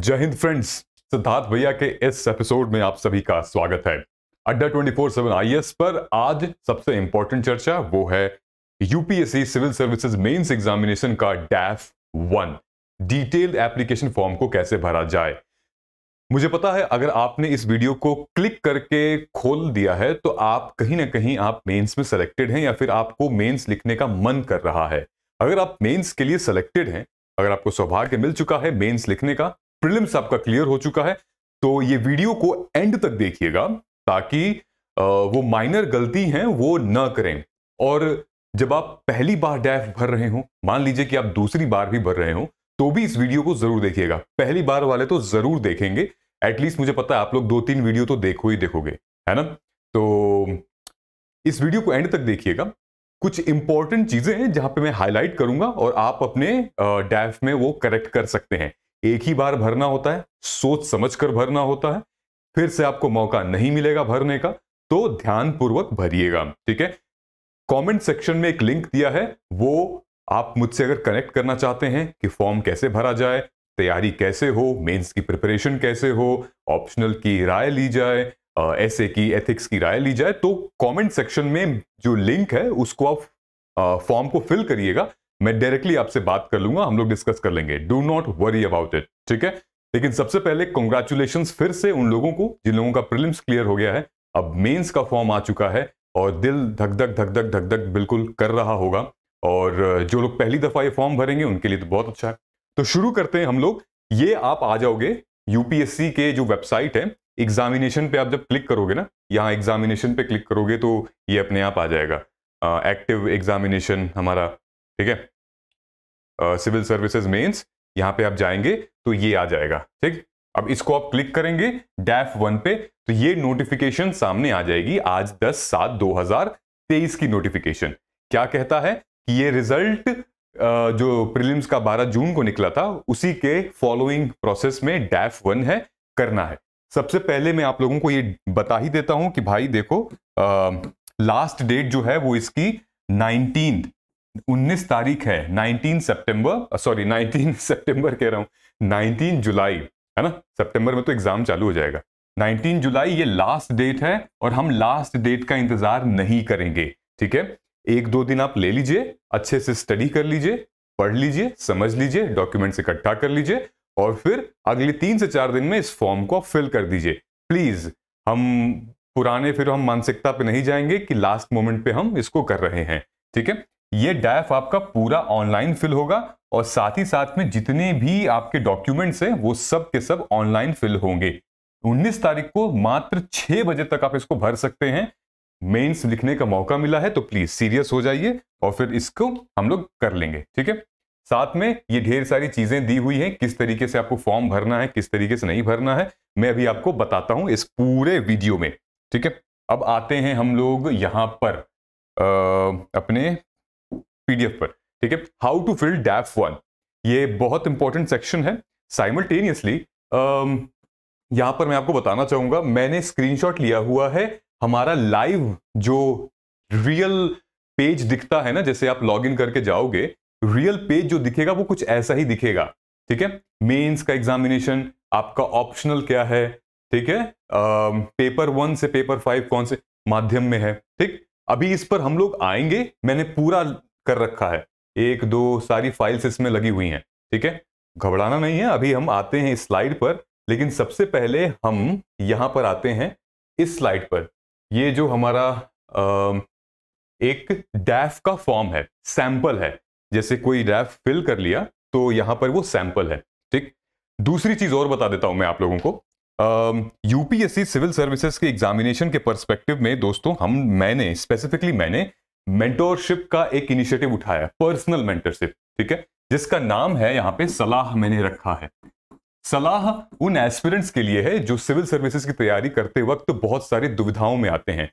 जय हिंद फ्रेंड्स सिद्धार्थ भैया के इस एपिसोड में आप सभी का स्वागत है अड्डा ट्वेंटी फोर सेवन आई पर आज सबसे इंपॉर्टेंट चर्चा वो है UPSC civil services mains examination का DAF one detailed application form को कैसे भरा जाए मुझे पता है अगर आपने इस वीडियो को क्लिक करके खोल दिया है तो आप कहीं ना कहीं आप मेंस में सेलेक्टेड हैं या फिर आपको मेंस लिखने का मन कर रहा है अगर आप मेंस के लिए सिलेक्टेड हैं अगर आपको सौभाग्य मिल चुका है मेंस लिखने का प्रिलिम्स आपका क्लियर हो चुका है तो ये वीडियो को एंड तक देखिएगा ताकि वो माइनर गलती हैं वो न करें और जब आप पहली बार डैफ भर रहे हो मान लीजिए कि आप दूसरी बार भी भर रहे हो तो भी इस वीडियो को जरूर देखिएगा पहली बार वाले तो जरूर देखेंगे एटलीस्ट मुझे पता है आप लोग दो तीन वीडियो तो देखो ही देखोगे है ना तो इस वीडियो को एंड तक देखिएगा कुछ इंपॉर्टेंट चीजें हैं जहां पे मैं हाईलाइट करूंगा और आप अपने डैफ में वो करेक्ट कर सकते हैं एक ही बार भरना होता है सोच समझ कर भरना होता है फिर से आपको मौका नहीं मिलेगा भरने का तो ध्यानपूर्वक भरिएगा ठीक है कमेंट सेक्शन में एक लिंक दिया है वो आप मुझसे अगर कनेक्ट करना चाहते हैं कि फॉर्म कैसे भरा जाए तैयारी कैसे हो मेंस की प्रिपरेशन कैसे हो ऑप्शनल की राय ली जाए ऐसे की एथिक्स की राय ली जाए तो कमेंट सेक्शन में जो लिंक है उसको आप फॉर्म को फिल करिएगा मैं डायरेक्टली आपसे बात कर लूंगा हम लोग डिस्कस कर लेंगे do not worry about it ठीक है लेकिन सबसे पहले कॉन्ग्रेचुलेशन फिर से उन लोगों को जिन लोगों का प्रिलिम्स क्लियर हो गया है अब मेंस का फॉर्म आ चुका है और दिल धक धक धक धक धक धक बिल्कुल कर रहा होगा और जो लोग पहली दफा ये फॉर्म भरेंगे उनके लिए तो बहुत अच्छा है तो शुरू करते हैं हम लोग ये आप आ जाओगे यूपीएससी के जो वेबसाइट है एग्जामिनेशन पे आप जब क्लिक करोगे ना यहाँ एग्जामिनेशन पे क्लिक करोगे तो ये अपने आप आ जाएगा एक्टिव एग्जामिनेशन हमारा ठीक है सिविल सर्विसेज मेंस यहां पे आप जाएंगे तो ये आ जाएगा ठीक अब इसको आप क्लिक करेंगे डैफ वन पे तो ये नोटिफिकेशन सामने आ जाएगी आज 10 सात 2023 की नोटिफिकेशन क्या कहता है कि ये रिजल्ट जो प्रीलिम्स का 12 जून को निकला था उसी के फॉलोइंग प्रोसेस में डैफ वन है करना है सबसे पहले मैं आप लोगों को ये बता ही देता हूं कि भाई देखो आ, लास्ट डेट जो है वो इसकी नाइनटीन 19 तारीख है 19 सितंबर सॉरी 19 सितंबर कह रहा हूं 19 जुलाई है ना सितंबर में तो एग्जाम चालू हो जाएगा 19 जुलाई ये लास्ट डेट है और हम लास्ट डेट का इंतजार नहीं करेंगे ठीक है एक दो दिन आप ले लीजिए अच्छे से स्टडी कर लीजिए पढ़ लीजिए समझ लीजिए डॉक्यूमेंट्स इकट्ठा कर लीजिए और फिर अगले तीन से चार दिन में इस फॉर्म को फिल कर दीजिए प्लीज हम पुराने फिर हम मानसिकता पे नहीं जाएंगे कि लास्ट मोमेंट पे हम इसको कर रहे हैं ठीक है ये डैफ आपका पूरा ऑनलाइन फिल होगा और साथ ही साथ में जितने भी आपके डॉक्यूमेंट्स हैं वो सब के सब ऑनलाइन फिल होंगे 19 तारीख को मात्र 6 बजे तक आप इसको भर सकते हैं मेंस लिखने का मौका मिला है तो प्लीज सीरियस हो जाइए और फिर इसको हम लोग कर लेंगे ठीक है साथ में ये ढेर सारी चीजें दी हुई हैं किस तरीके से आपको फॉर्म भरना है किस तरीके से नहीं भरना है मैं अभी आपको बताता हूं इस पूरे वीडियो में ठीक है अब आते हैं हम लोग यहां पर आ, अपने पीडीएफ पर ठीक है how to fill DAF one ये बहुत इंपॉर्टेंट सेक्शन है साइमल्टेनियसली um, यहां पर मैं आपको बताना चाहूंगा मैंने स्क्रीनशॉट लिया हुआ है हमारा लाइव जो रियल पेज दिखता है ना जैसे आप लॉग इन करके जाओगे रियल पेज जो दिखेगा वो कुछ ऐसा ही दिखेगा ठीक है मेंस का एग्जामिनेशन आपका ऑप्शनल क्या है ठीक है पेपर um, वन से पेपर फाइव कौन से माध्यम में है ठीक अभी इस पर हम लोग आएंगे मैंने पूरा कर रखा है एक दो सारी फाइल्स इसमें लगी हुई हैं ठीक है घबराना नहीं है अभी हम आते हैं इस स्लाइड पर लेकिन सबसे पहले हम यहाँ पर आते हैं इस स्लाइड पर ये जो हमारा आ, एक डैफ का फॉर्म है सैंपल है जैसे कोई डैफ फिल कर लिया तो यहाँ पर वो सैंपल है ठीक दूसरी चीज और बता देता हूँ मैं आप लोगों को यूपीएससी सिविल सर्विसेज के एग्जामिनेशन के परस्पेक्टिव में दोस्तों हम मैंने स्पेसिफिकली मैंने मेंटोरशिप का एक इनिशिएटिव उठाया पर्सनल मेंटरशिप ठीक है जिसका नाम है यहाँ पे सलाह मैंने रखा है सलाह उन एस्पिरेंट्स के लिए है जो सिविल सर्विसेज की तैयारी करते वक्त बहुत सारी दुविधाओं में आते हैं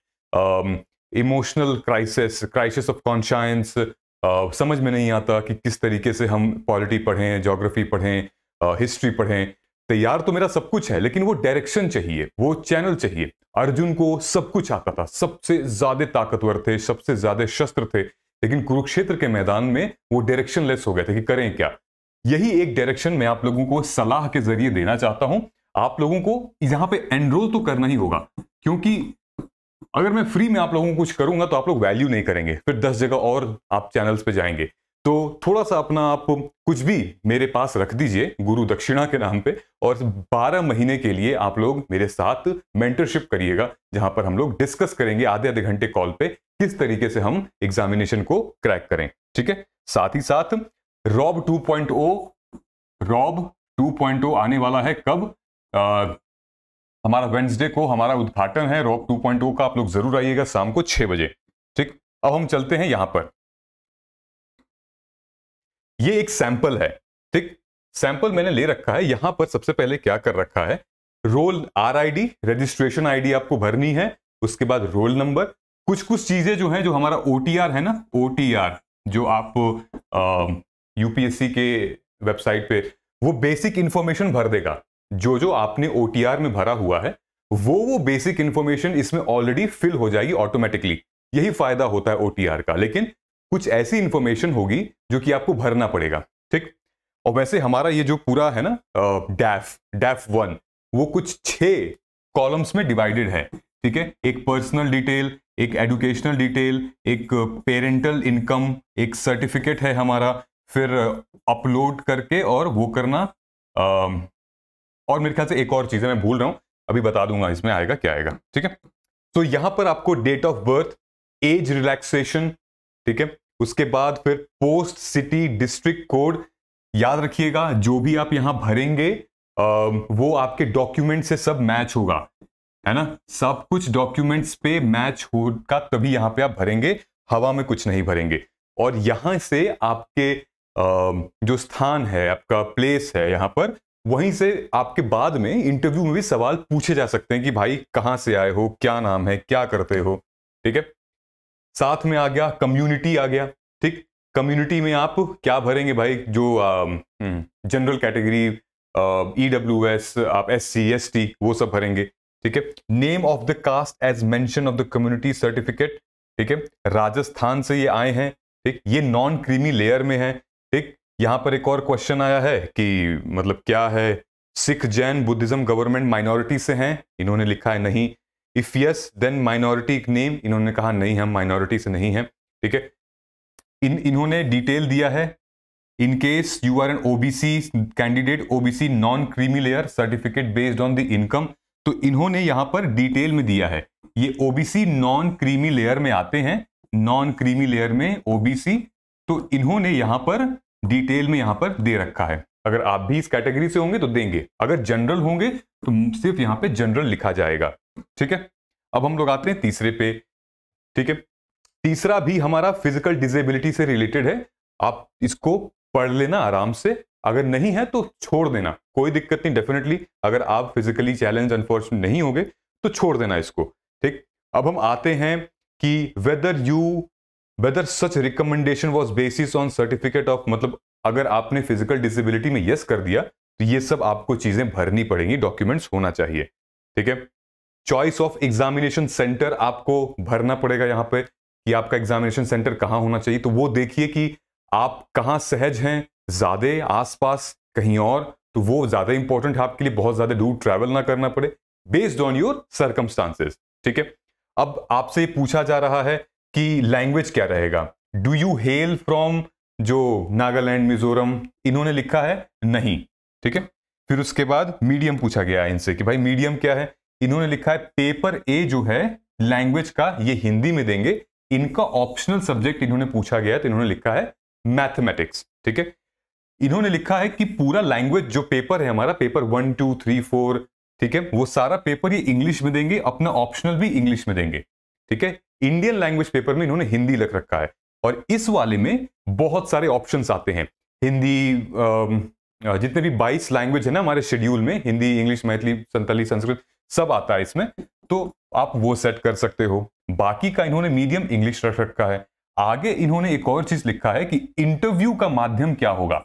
emotional crisis crisis of conscience समझ में नहीं आता कि किस तरीके से हम पॉलिटी पढ़ें जोग्राफी पढ़ें हिस्ट्री पढ़ें तैयार तो मेरा सब कुछ है लेकिन वो डायरेक्शन चाहिए वो चैनल चाहिए अर्जुन को सब कुछ आता था सबसे ज्यादा ताकतवर थे सबसे ज्यादा शस्त्र थे लेकिन कुरुक्षेत्र के मैदान में वो लेस हो गए थे कि करें क्या यही एक डायरेक्शन मैं आप लोगों को सलाह के जरिए देना चाहता हूं आप लोगों को यहां पे एनरोल तो करना ही होगा क्योंकि अगर मैं फ्री में आप लोगों को कुछ करूंगा तो आप लोग वैल्यू नहीं करेंगे फिर दस जगह और आप चैनल्स पे जाएंगे तो थोड़ा सा अपना आप कुछ भी मेरे पास रख दीजिए गुरु दक्षिणा के नाम पे और 12 महीने के लिए आप लोग मेरे साथ मेंटरशिप करिएगा जहां पर हम लोग डिस्कस करेंगे आधे आधे घंटे कॉल पे किस तरीके से हम एग्जामिनेशन को क्रैक करें ठीक है साथ ही साथ रॉब 2.0 रॉब टू आने वाला है कब आ, हमारा वेंसडे को हमारा उद्घाटन है रॉब टू oh का आप लोग जरूर आइएगा शाम को छह बजे ठीक अब हम चलते हैं यहां पर ये एक सैंपल है ठीक सैंपल मैंने ले रखा है यहां पर सबसे पहले क्या कर रखा है roll R I registration D आपको भरनी है उसके बाद रोल नंबर कुछ कुछ चीजें जो है जो हमारा ओ है ना ओ जो आप यूपीएससी के वेबसाइट पे वो बेसिक इंफॉर्मेशन भर देगा जो जो आपने ओ में भरा हुआ है वो वो बेसिक इंफॉर्मेशन इसमें ऑलरेडी फिल हो जाएगी ऑटोमेटिकली यही फायदा होता है ओ का लेकिन कुछ ऐसी इंफॉर्मेशन होगी जो कि आपको भरना पड़ेगा ठीक और वैसे हमारा ये जो पूरा है ना डैफ डैफ वन वो कुछ छ कॉलम्स में डिवाइडेड है ठीक है एक पर्सनल डिटेल एक एडुकेशनल डिटेल एक पेरेंटल इनकम एक सर्टिफिकेट है हमारा फिर अपलोड करके और वो करना आ, और मेरे ख्याल से एक और चीज़ है मैं भूल रहा हूँ अभी बता दूंगा इसमें आएगा क्या आएगा ठीक है तो यहाँ पर आपको date of birth age relaxation ठीक है उसके बाद फिर पोस्ट सिटी डिस्ट्रिक्ट कोड याद रखिएगा जो भी आप यहां भरेंगे वो आपके डॉक्यूमेंट से सब मैच होगा है ना सब कुछ डॉक्यूमेंट्स पे मैच होगा तभी यहां पे आप भरेंगे हवा में कुछ नहीं भरेंगे और यहां से आपके जो स्थान है आपका प्लेस है यहां पर वहीं से आपके बाद में इंटरव्यू में भी सवाल पूछे जा सकते हैं कि भाई कहाँ से आए हो क्या नाम है क्या करते हो ठीक है साथ में आ गया कम्युनिटी आ गया ठीक कम्युनिटी में आप क्या भरेंगे भाई जो general category E W S आप एस सी एस टी वो सब भरेंगे ठीक है name of the caste as mention of the community certificate ठीक है राजस्थान से ये आए हैं ठीक ये नॉन क्रीमी लेयर में है ठीक यहाँ पर एक और क्वेश्चन आया है कि मतलब क्या है Sikh Jain Buddhism government minority से हैं इन्होंने लिखा है नहीं if yes then minority name इन्होंने कहा नहीं हम माइनॉरिटी से नहीं है ठीक है इन इन्होंने डिटेल दिया है in case you are an OBC candidate OBC non creamy layer certificate based on the income तो इन्होंने यहां पर डिटेल में दिया है ये ओबीसी नॉन क्रीमी लेयर में आते हैं नॉन क्रीमी लेयर में ओबीसी तो इन्होंने यहां पर डिटेल में यहां पर दे रखा है अगर आप भी इस कैटेगरी से होंगे तो देंगे अगर जनरल होंगे तो सिर्फ यहां पे जनरल लिखा जाएगा ठीक है अब हम लोग आते हैं तीसरे पे ठीक है तीसरा भी हमारा फिजिकल डिजेबिलिटी से रिलेटेड है आप इसको पढ़ लेना आराम से अगर नहीं है तो छोड़ देना कोई दिक्कत नहीं डेफिनेटली अगर आप फिजिकली चैलेंज अनफॉर्चुनेट नहीं होंगे तो छोड़ देना इसको ठीक अब हम आते हैं कि whether you whether such recommendation was basis on certificate of मतलब अगर आपने फिजिकल डिसेबिलिटी में यस कर दिया तो ये सब आपको चीजें भरनी पड़ेंगी डॉक्यूमेंट्स होना चाहिए ठीक है चॉइस ऑफ एग्जामिनेशन सेंटर आपको भरना पड़ेगा यहाँ पे कि आपका एग्जामिनेशन सेंटर कहाँ होना चाहिए तो वो देखिए कि आप कहाँ सहज हैं ज़्यादा आस कहीं और तो वो ज़्यादा इंपॉर्टेंट है आपके लिए बहुत ज़्यादा दूर ट्रैवल ना करना पड़े बेस्ड ऑन योर सर्कमस्टांसेस ठीक है अब आपसे पूछा जा रहा है कि लैंग्वेज क्या रहेगा डू यू हेल फ्रॉम जो नागालैंड मिजोरम इन्होंने लिखा है नहीं ठीक है फिर उसके बाद मीडियम पूछा गया है इनसे कि भाई मीडियम क्या है इन्होंने लिखा है पेपर ए जो है लैंग्वेज का ये हिंदी में देंगे इनका ऑप्शनल सब्जेक्ट इन्होंने पूछा गया तो इन्होंने लिखा है मैथमेटिक्स ठीक है इन्होंने लिखा है कि पूरा लैंग्वेज जो पेपर है हमारा paper one two three four ठीक है वो सारा पेपर ये इंग्लिश में देंगे अपना ऑप्शनल भी इंग्लिश में देंगे ठीक है इंडियन लैंग्वेज पेपर में इन्होंने हिंदी लिख रखा है और इस वाले में बहुत सारे ऑप्शन आते हैं हिंदी जितने भी बाईस लैंग्वेज है ना हमारे शेड्यूल में हिंदी इंग्लिश मैथिली संताली संस्कृत सब आता है इसमें तो आप वो सेट कर सकते हो बाकी का इन्होंने मीडियम इंग्लिश रख रखा है आगे इन्होंने एक और चीज लिखा है कि इंटरव्यू का माध्यम क्या होगा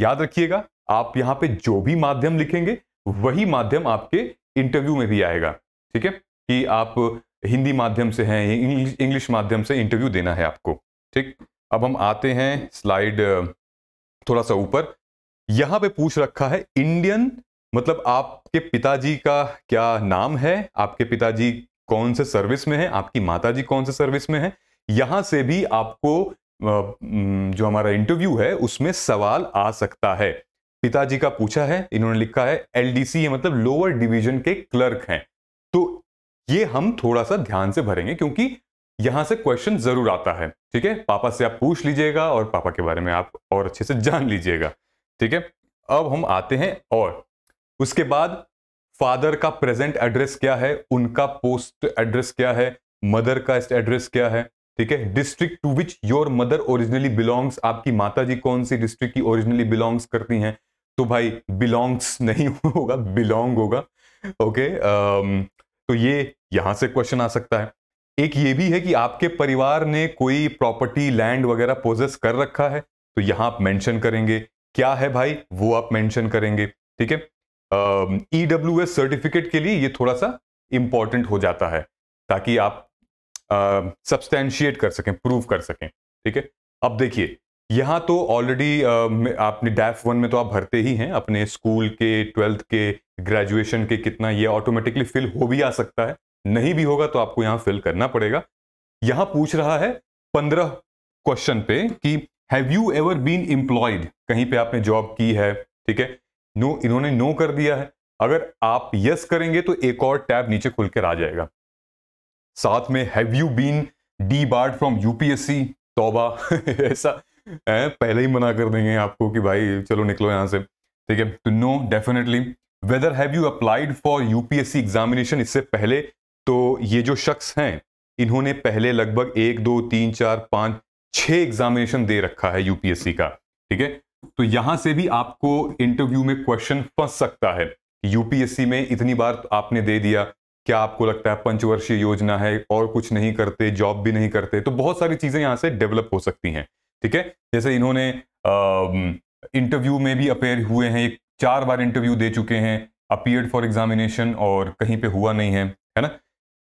याद रखिएगा आप यहां पे जो भी माध्यम लिखेंगे वही माध्यम आपके इंटरव्यू में भी आएगा ठीक है कि आप हिंदी माध्यम से हैं इंग्लिश माध्यम से इंटरव्यू देना है आपको ठीक अब हम आते हैं स्लाइड थोड़ा सा ऊपर यहां पे पूछ रखा है इंडियन मतलब आपके पिताजी का क्या नाम है आपके पिताजी कौन से सर्विस में है आपकी माताजी कौन से सर्विस में है यहां से भी आपको जो हमारा इंटरव्यू है उसमें सवाल आ सकता है पिताजी का पूछा है इन्होंने लिखा है एलडीसी सी मतलब लोअर डिवीजन के क्लर्क हैं तो ये हम थोड़ा सा ध्यान से भरेंगे क्योंकि यहां से क्वेश्चन जरूर आता है ठीक है पापा से आप पूछ लीजिएगा और पापा के बारे में आप और अच्छे से जान लीजिएगा ठीक है अब हम आते हैं और उसके बाद फादर का प्रेजेंट एड्रेस क्या है उनका पोस्ट एड्रेस क्या है मदर का एड्रेस क्या है ठीक है district to which your mother originally belongs आपकी माता जी कौन सी डिस्ट्रिक्ट की ओरिजिनली बिलोंग्स करती हैं तो भाई बिलोंग्स नहीं होगा बिलोंग होगा ओके तो ये यहां से क्वेश्चन आ सकता है एक ये भी है कि आपके परिवार ने कोई प्रॉपर्टी लैंड वगैरह पोजेस कर रखा है तो यहां आप मेंशन करेंगे क्या है भाई वो आप मेंशन करेंगे ठीक है ई डब्ल्यू एस सर्टिफिकेट के लिए ये थोड़ा सा इंपॉर्टेंट हो जाता है ताकि आप सब्सटैंशिएट कर सकें प्रूव कर सकें ठीक है अब देखिए यहाँ तो ऑलरेडी uh, आपने डैफ वन में तो आप भरते ही हैं अपने स्कूल के ट्वेल्थ के ग्रेजुएशन के कितना ये ऑटोमेटिकली फिल हो भी आ सकता है नहीं भी होगा तो आपको यहाँ फिल करना पड़ेगा यहाँ पूछ रहा है पंद्रह क्वेश्चन पे कि have you ever been employed कहीं पे आपने जॉब की है ठीक है नो इन्होंने नो कर दिया है अगर आप यस करेंगे तो एक और टैब नीचे खुल कर आ जाएगा साथ में have you been debarred from UPSC तोबा ऐसा है, पहले ही मना कर देंगे आपको कि भाई चलो निकलो यहाँ से ठीक है तो no definitely whether have you applied for UPSC examination इससे पहले तो ये जो शख्स हैं इन्होंने पहले लगभग एक दो तीन चार पाँच छः एग्जामिनेशन दे रखा है यूपीएससी का ठीक है तो यहां से भी आपको इंटरव्यू में क्वेश्चन फंस सकता है यूपीएससी में इतनी बार आपने दे दिया क्या आपको लगता है पंचवर्षीय योजना है और कुछ नहीं करते जॉब भी नहीं करते तो बहुत सारी चीजें यहां से डेवलप हो सकती हैं ठीक है जैसे इन्होंने इंटरव्यू में भी अपेयर हुए हैं चार बार इंटरव्यू दे चुके हैं अपियड फॉर एग्जामिनेशन और कहीं पे हुआ नहीं है है ना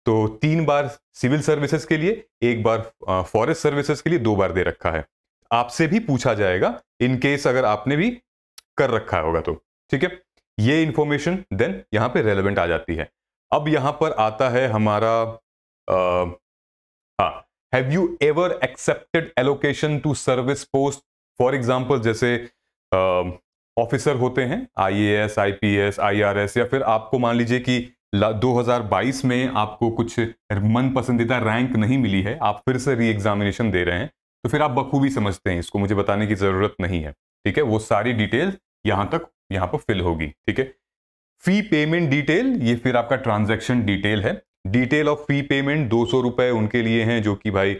तो तीन बार सिविल सर्विसेज के लिए एक बार फॉरेस्ट सर्विसेज के लिए दो बार दे रखा है आपसे भी पूछा जाएगा इन केस अगर आपने भी कर रखा होगा तो ठीक है ये इंफॉर्मेशन देन यहां पे रेलिवेंट आ जाती है अब यहां पर आता है हमारा हाँ have you ever accepted allocation to service post for example जैसे ऑफिसर होते हैं आईएएस, आईपीएस, आईआरएस या फिर आपको मान लीजिए कि 2022 में आपको कुछ मन पसंदीदा रैंक नहीं मिली है आप फिर से री एग्जामिनेशन दे रहे हैं तो फिर आप बखूबी समझते हैं इसको मुझे बताने की जरूरत नहीं है ठीक है वो सारी डिटेल यहां तक यहां पर फिल होगी ठीक है फी पेमेंट डिटेल ये फिर आपका ट्रांजेक्शन डिटेल है डिटेल ऑफ फी पेमेंट दो सौ रुपए उनके लिए हैं जो कि भाई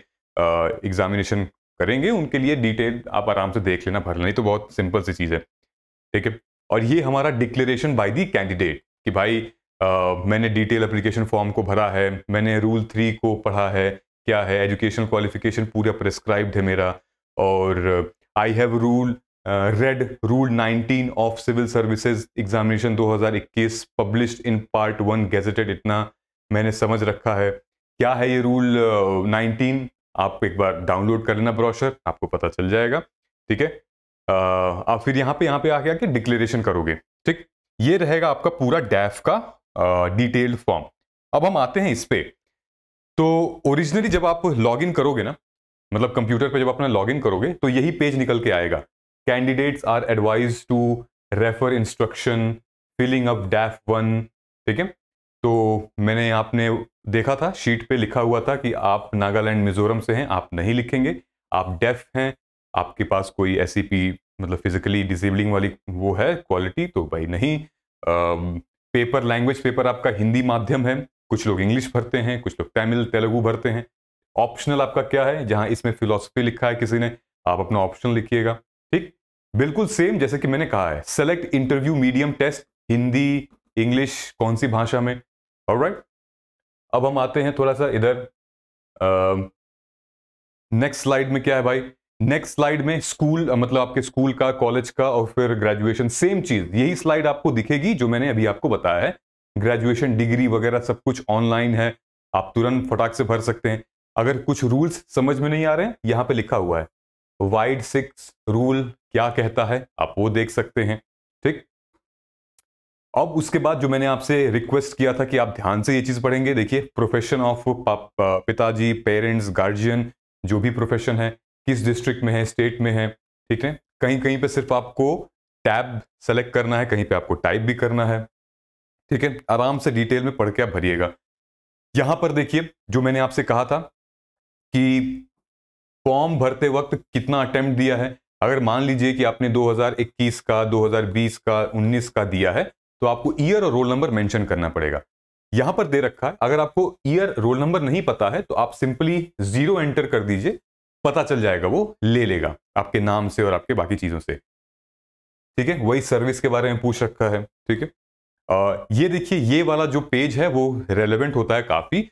एग्जामिनेशन करेंगे उनके लिए डिटेल आप आराम से देख लेना भर लेना तो बहुत सिंपल सी चीज़ है ठीक है और ये हमारा डिक्लेरेशन बाय दी कैंडिडेट कि भाई आ, मैंने डिटेल एप्लीकेशन फॉर्म को भरा है मैंने रूल थ्री को पढ़ा है क्या है एजुकेशन क्वालिफिकेशन पूरा प्रिस्क्राइब्ड है मेरा और I have rule read rule 19 of civil services examination 2021 published in part one gazetted इतना मैंने समझ रखा है क्या है ये रूल नाइनटीन uh, आप एक बार डाउनलोड कर लेना ब्रोशर आपको पता चल जाएगा ठीक है uh, आप फिर यहाँ पे यहाँ पे आके आके डिक्लेरेशन करोगे ठीक ये रहेगा आपका पूरा डैफ का डिटेल्ड uh, फॉर्म अब हम आते हैं इस पर तो ओरिजिनली जब आप लॉग इन करोगे ना मतलब कंप्यूटर पे जब अपना लॉग इन करोगे तो यही पेज निकल के आएगा candidates are advised to refer instruction filling up DAF one ठीक है तो मैंने आपने देखा था शीट पे लिखा हुआ था कि आप नागालैंड मिजोरम से हैं आप नहीं लिखेंगे आप डेफ हैं आपके पास कोई ऐसी पी e मतलब फिजिकली डिसेबलिंग वाली वो है क्वालिटी तो भाई नहीं आ, पेपर लैंग्वेज पेपर आपका हिंदी माध्यम है कुछ लोग इंग्लिश भरते हैं कुछ लोग तमिल तेलुगु भरते हैं ऑप्शनल आपका क्या है जहां इसमें फिलोसफी लिखा है किसी ने आप अपना ऑप्शन लिखिएगा ठीक बिल्कुल सेम जैसे कि मैंने कहा है select interview medium test Hindi English कौन सी भाषा में और right? अब हम आते हैं थोड़ा सा इधर नेक्स्ट स्लाइड में क्या है भाई नेक्स्ट स्लाइड में स्कूल मतलब आपके स्कूल का कॉलेज का और फिर ग्रेजुएशन सेम चीज यही स्लाइड आपको दिखेगी जो मैंने अभी आपको बताया है ग्रेजुएशन डिग्री वगैरह सब कुछ ऑनलाइन है आप तुरंत फटाक से भर सकते हैं अगर कुछ रूल्स समझ में नहीं आ रहे हैं यहाँ पे लिखा हुआ है वाइड सिक्स रूल क्या कहता है आप वो देख सकते हैं ठीक अब उसके बाद जो मैंने आपसे रिक्वेस्ट किया था कि आप ध्यान से ये चीज़ पढ़ेंगे देखिए प्रोफेशन ऑफ पिताजी पेरेंट्स गार्जियन जो भी प्रोफेशन है किस डिस्ट्रिक्ट में है स्टेट में है ठीक है कहीं कहीं पे सिर्फ आपको टैब सेलेक्ट करना है कहीं पे आपको टाइप भी करना है ठीक है आराम से डिटेल में पढ़ के आप भरिएगा यहां पर देखिए जो मैंने आपसे कहा था कि फॉर्म भरते वक्त कितना अटेम्प्ट दिया है अगर मान लीजिए कि आपने 2021 का 2020 का 19 का दिया है तो आपको ईयर और रोल नंबर मेंशन करना पड़ेगा यहां पर दे रखा है अगर आपको ईयर रोल नंबर नहीं पता है तो आप सिंपली जीरो एंटर कर दीजिए पता चल जाएगा वो ले लेगा आपके नाम से और आपके बाकी चीजों से ठीक है वही सर्विस के बारे में पूछ रखा है ठीक है ये देखिए ये वाला जो पेज है वो रेलेवेंट होता है काफी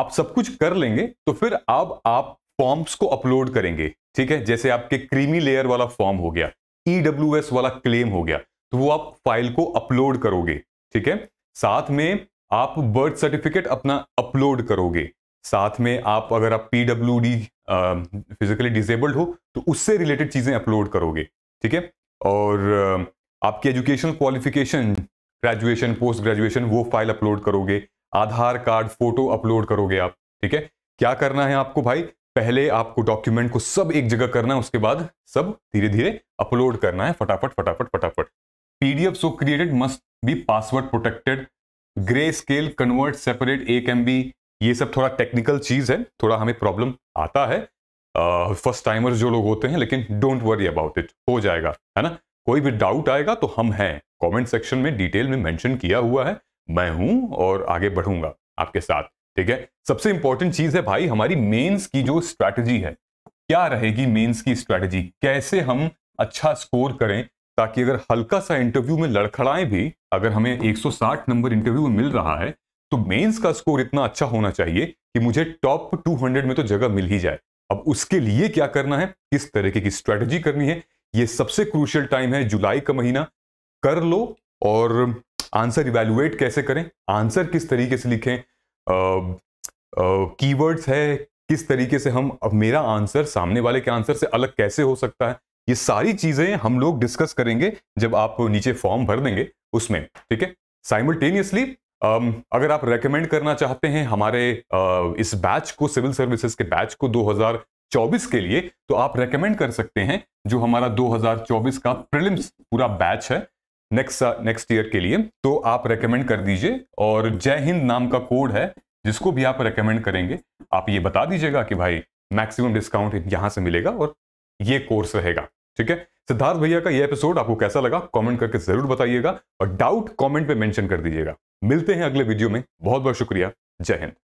आप सब कुछ कर लेंगे तो फिर अब आप फॉर्म्स को अपलोड करेंगे ठीक है जैसे आपके क्रीमी लेयर वाला फॉर्म हो गया ईडब्ल्यू e वाला क्लेम हो गया तो वो आप फाइल को अपलोड करोगे ठीक है साथ में आप बर्थ सर्टिफिकेट अपना अपलोड करोगे साथ में आप अगर आप पीडब्ल्यू डी फिजिकली डिजेबल्ड हो तो उससे रिलेटेड चीजें अपलोड करोगे ठीक है और आपकी educational qualification graduation post graduation वो फाइल अपलोड करोगे आधार कार्ड फोटो अपलोड करोगे आप ठीक है क्या करना है आपको भाई पहले आपको डॉक्यूमेंट को सब एक जगह करना है उसके बाद सब धीरे धीरे अपलोड करना है फटाफट फटाफट फटाफट PDF so created must be password protected grey scale convert separate एक एम बी ये सब थोड़ा टेक्निकल चीज है थोड़ा हमें प्रॉब्लम आता है फर्स्ट uh, टाइमर्स जो लोग होते हैं लेकिन डोंट वरी अबाउट इट हो जाएगा है ना कोई भी डाउट आएगा तो हम हैं कमेंट सेक्शन में डिटेल में मेंशन किया हुआ है मैं हूं और आगे बढ़ूंगा आपके साथ ठीक है सबसे इंपॉर्टेंट चीज है भाई हमारी मेंस की जो स्ट्रैटेजी है क्या रहेगी मेंस की स्ट्रैटेजी कैसे हम अच्छा स्कोर करें ताकि अगर हल्का सा इंटरव्यू में लड़खड़ाएं भी अगर हमें 160 नंबर इंटरव्यू में मिल रहा है तो मेन्स का स्कोर इतना अच्छा होना चाहिए कि मुझे टॉप टू में तो जगह मिल ही जाए अब उसके लिए क्या करना है किस तरीके की स्ट्रैटेजी करनी है ये सबसे क्रूशियल टाइम है जुलाई का महीना कर लो और आंसर इवेलुएट कैसे करें आंसर किस तरीके से लिखें कीवर्ड्स है किस तरीके से हम अब मेरा आंसर सामने वाले के आंसर से अलग कैसे हो सकता है ये सारी चीजें हम लोग डिस्कस करेंगे जब आप नीचे फॉर्म भर देंगे उसमें ठीक है साइमल्टेनियसली अगर आप रेकमेंड करना चाहते हैं हमारे इस बैच को सिविल सर्विसेज के बैच को 2024 के लिए तो आप रेकमेंड कर सकते हैं जो हमारा 2024 का प्रिलिम्स पूरा बैच है नेक्स्ट नेक्स्ट ईयर के लिए तो आप रेकमेंड कर दीजिए और जय हिंद नाम का कोड है जिसको भी आप रेकमेंड करेंगे आप ये बता दीजिएगा कि भाई मैक्सिमम डिस्काउंट यहां से मिलेगा और ये कोर्स रहेगा ठीक है सिद्धार्थ भैया का ये एपिसोड आपको कैसा लगा कमेंट करके जरूर बताइएगा और डाउट कमेंट पे मेंशन कर दीजिएगा मिलते हैं अगले वीडियो में बहुत बहुत शुक्रिया जय हिंद